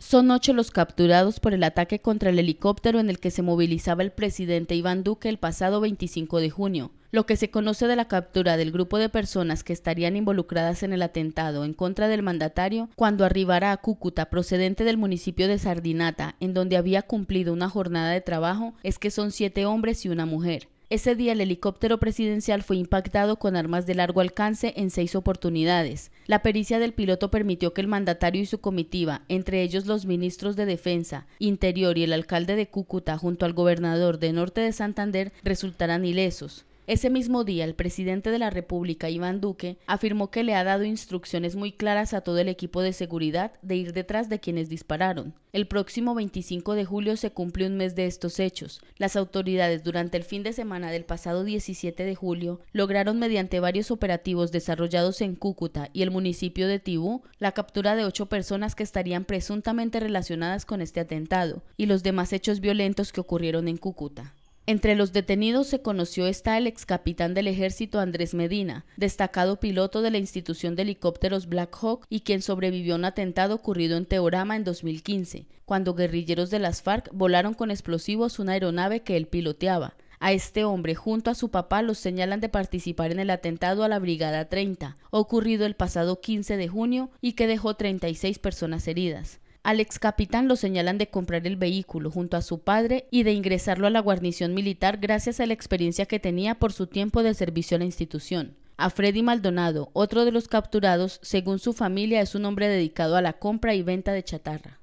Son ocho los capturados por el ataque contra el helicóptero en el que se movilizaba el presidente Iván Duque el pasado 25 de junio. Lo que se conoce de la captura del grupo de personas que estarían involucradas en el atentado en contra del mandatario cuando arribara a Cúcuta procedente del municipio de Sardinata, en donde había cumplido una jornada de trabajo, es que son siete hombres y una mujer. Ese día el helicóptero presidencial fue impactado con armas de largo alcance en seis oportunidades. La pericia del piloto permitió que el mandatario y su comitiva, entre ellos los ministros de Defensa, Interior y el alcalde de Cúcuta junto al gobernador de Norte de Santander, resultaran ilesos. Ese mismo día, el presidente de la República, Iván Duque, afirmó que le ha dado instrucciones muy claras a todo el equipo de seguridad de ir detrás de quienes dispararon. El próximo 25 de julio se cumple un mes de estos hechos. Las autoridades durante el fin de semana del pasado 17 de julio lograron mediante varios operativos desarrollados en Cúcuta y el municipio de Tibú la captura de ocho personas que estarían presuntamente relacionadas con este atentado y los demás hechos violentos que ocurrieron en Cúcuta. Entre los detenidos se conoció está el ex capitán del ejército Andrés Medina, destacado piloto de la institución de helicópteros Black Hawk y quien sobrevivió a un atentado ocurrido en Teorama en 2015, cuando guerrilleros de las FARC volaron con explosivos una aeronave que él piloteaba. A este hombre junto a su papá los señalan de participar en el atentado a la Brigada 30, ocurrido el pasado 15 de junio y que dejó 36 personas heridas. Al ex capitán lo señalan de comprar el vehículo junto a su padre y de ingresarlo a la guarnición militar gracias a la experiencia que tenía por su tiempo de servicio a la institución. A Freddy Maldonado, otro de los capturados, según su familia, es un hombre dedicado a la compra y venta de chatarra.